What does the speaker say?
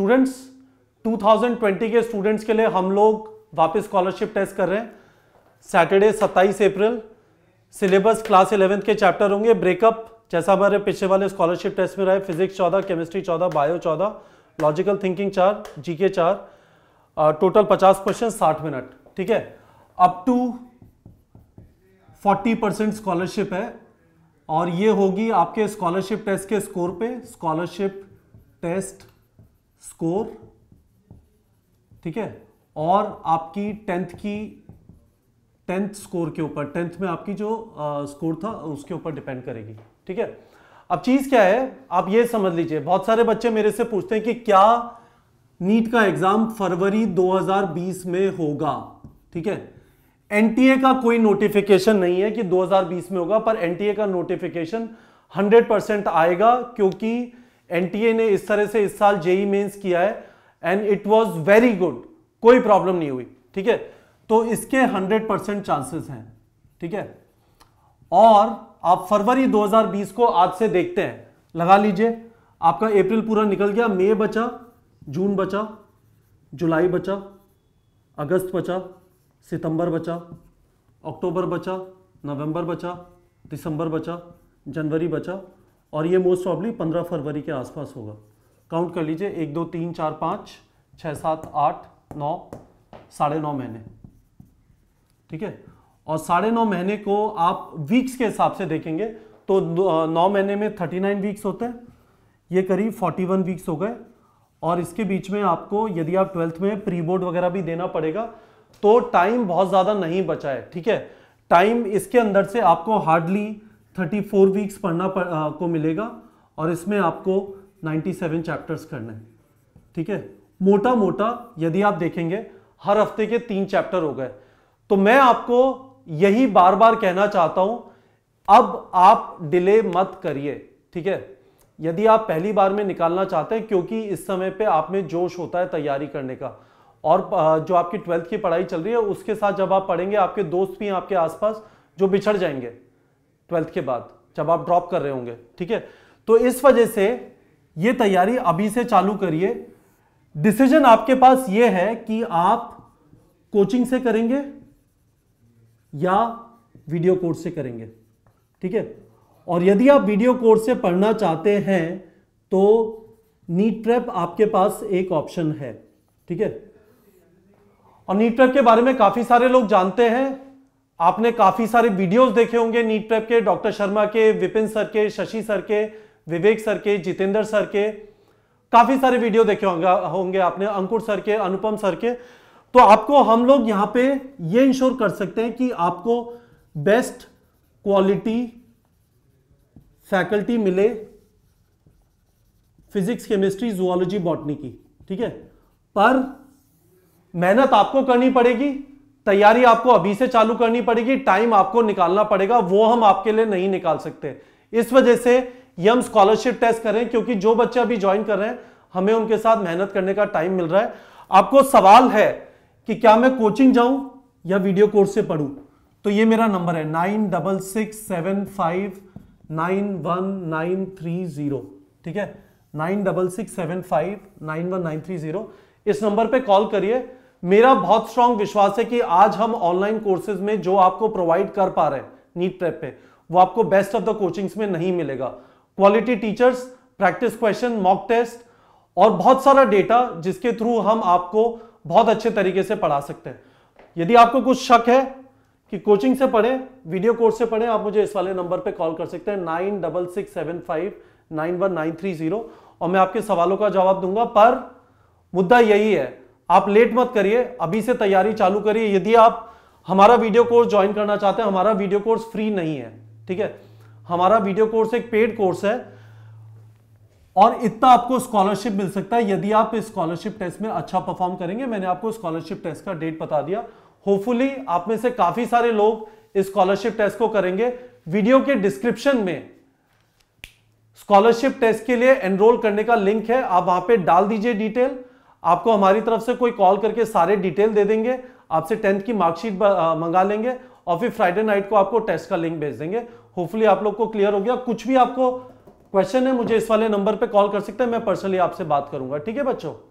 students 2020 के students के लिए हम लोग वापस स्कॉलरशिप टेस्ट कर रहे हैं Saturday 27 April syllabus class eleventh के चैप्टर होंगे ब्रेकअप जैसा हमारे पिछले वाले स्कॉलरशिप टेस्ट में रहे फिजिक्स चौदह केमिस्ट्री चौदह बायो चौदह लॉजिकल थिंकिंग चार जीके चार टोटल पचास क्वेश्चन साठ मिनट ठीक है up to forty percent scholarship है और ये होगी आपके स्कॉलरशिप टेस्ट के स्कोर पे स्कॉलरशिप टेस्ट स्कोर ठीक है और आपकी टेंथ की टेंथ स्कोर के ऊपर टेंथ में आपकी जो स्कोर था उसके ऊपर डिपेंड करेगी ठीक है अब चीज क्या है आप ये समझ लीजिए बहुत सारे बच्चे मेरे से पूछते हैं कि क्या नीट का एग्जाम फरवरी 2020 में होगा ठीक है एनटीए का कोई नोटिफिकेशन नहीं है कि 2020 में होगा पर एनटीए का नोटिफिकेशन 100 परसेंट आएगा क्योंकि एन ने इस तरह से इस साल जेई मेन्स e किया है and it was very good कोई प्रॉब्लम नहीं हुई ठीक है तो इसके 100 परसेंट चांसेस हैं ठीक है और आप फरवरी 2020 को आज से देखते हैं लगा लीजिए आपका अप्रैल पूरा निकल गया मई बचा जून बचा जुलाई बचा अगस्त बचा सितंबर बचा अक्टूबर बचा नवंबर बचा दिसंबर बचा जनवरी बचा और ये मोस्ट प्रॉब्ली पंद्रह फरवरी के आसपास होगा काउंट कर लीजिए एक दो तीन चार पाँच छः सात आठ नौ साढ़े नौ महीने ठीक है और साढ़े नौ महीने को आप वीक्स के हिसाब से देखेंगे तो नौ महीने में थर्टी नाइन वीक्स होते हैं ये करीब फोर्टी वन वीक्स हो गए और इसके बीच में आपको यदि आप ट्वेल्थ में प्री बोर्ड वगैरह भी देना पड़ेगा तो टाइम बहुत ज़्यादा नहीं बचा है ठीक है टाइम इसके अंदर से आपको हार्डली थर्टी फोर वीक्स पढ़ना पर, आ, को मिलेगा और इसमें आपको नाइन्टी सेवन चैप्टर्स करने हैं ठीक है मोटा मोटा यदि आप देखेंगे हर हफ्ते के तीन चैप्टर हो गए तो मैं आपको यही बार बार कहना चाहता हूं अब आप डिले मत करिए ठीक है यदि आप पहली बार में निकालना चाहते हैं क्योंकि इस समय पे आप में जोश होता है तैयारी करने का और जो आपकी ट्वेल्थ की पढ़ाई चल रही है उसके साथ जब आप पढ़ेंगे आपके दोस्त भी आपके आसपास जो बिछड़ जाएंगे ट्वेल्थ के बाद जब आप ड्रॉप कर रहे होंगे ठीक है तो इस वजह से ये तैयारी अभी से चालू करिए डिसीजन आपके पास ये है कि आप कोचिंग से करेंगे या वीडियो कोर्स से करेंगे ठीक है और यदि आप वीडियो कोर्स से पढ़ना चाहते हैं तो नीट ट्रैप आपके पास एक ऑप्शन है ठीक है और नीट ट्रैप के बारे में काफी सारे लोग जानते हैं आपने काफी सारे वीडियोस देखे होंगे नीट प्रेप के डॉक्टर शर्मा के विपिन सर के शशि सर के विवेक सर के जितेंद्र सर के काफी सारे वीडियो देखे होंगे होंगे आपने अंकुर सर के अनुपम सर के तो आपको हम लोग यहां पे ये इंश्योर कर सकते हैं कि आपको बेस्ट क्वालिटी फैकल्टी मिले फिजिक्स केमिस्ट्री जुआलॉजी बॉटनी की ठीक है पर मेहनत आपको करनी पड़ेगी तैयारी आपको अभी से चालू करनी पड़ेगी टाइम आपको निकालना पड़ेगा वो हम आपके लिए नहीं निकाल सकते इस वजह से ये हम स्कॉलरशिप टेस्ट करें क्योंकि जो बच्चे अभी ज्वाइन कर रहे हैं हमें उनके साथ मेहनत करने का टाइम मिल रहा है आपको सवाल है कि क्या मैं कोचिंग जाऊं या वीडियो कोर्स से पढ़ू तो ये मेरा नंबर है nine double six seven five nine one nine three zero ठीक है nine double six seven five nine one nine three zero इस नंबर पे कॉल करिए मेरा बहुत स्ट्रांग विश्वास है कि आज हम ऑनलाइन कोर्सेज में जो आपको प्रोवाइड कर पा रहे हैं नीट प्रेप पे वो आपको बेस्ट ऑफ द कोचिंग्स में नहीं मिलेगा quality teachers practice question mock test और बहुत सारा डेटा जिसके थ्रू हम आपको बहुत अच्छे तरीके से पढ़ा सकते हैं यदि आपको कुछ शक है कि कोचिंग से पढ़े वीडियो कोर्स से पढ़े आप मुझे इस वाले नंबर पे कॉल कर सकते हैं nine double six seven five nine one nine three zero और मैं आपके सवालों का जवाब दूंगा पर मुद्दा यही है आप लेट मत करिए अभी से तैयारी चालू करिए यदि आप हमारा वीडियो कोर्स ज्वाइन करना चाहते हैं हमारा वीडियो कोर्स फ्री नहीं है ठीक है हमारा वीडियो कोर्स एक पेड कोर्स है और इतना आपको स्कॉलरशिप मिल सकता है यदि आप इस स्कॉलरशिप टेस्ट में अच्छा परफॉर्म करेंगे मैंने आपको स्कॉलरशिप टेस्ट का डेट बता दिया होपफुली आप में से काफी सारे लोग इस स्कॉलरशिप टेस्ट को करेंगे वीडियो के डिस्क्रिप्शन में स्कॉलरशिप टेस्ट के लिए एनरोल करने का लिंक है आप वहां पे डाल दीजिए डिटेल आपको हमारी तरफ से कोई कॉल करके सारे डिटेल दे देंगे आपसे टेंथ की मार्कशीट मंगा लेंगे और फिर फ्राइडे नाइट को आपको टेस्ट का लिंक भेज देंगे होपफुली आप लोग को क्लियर हो गया कुछ भी आपको क्वेश्चन है मुझे इस वाले नंबर पे कॉल कर सकते हैं मैं पर्सनली आपसे बात करूंगा ठीक है बच्चों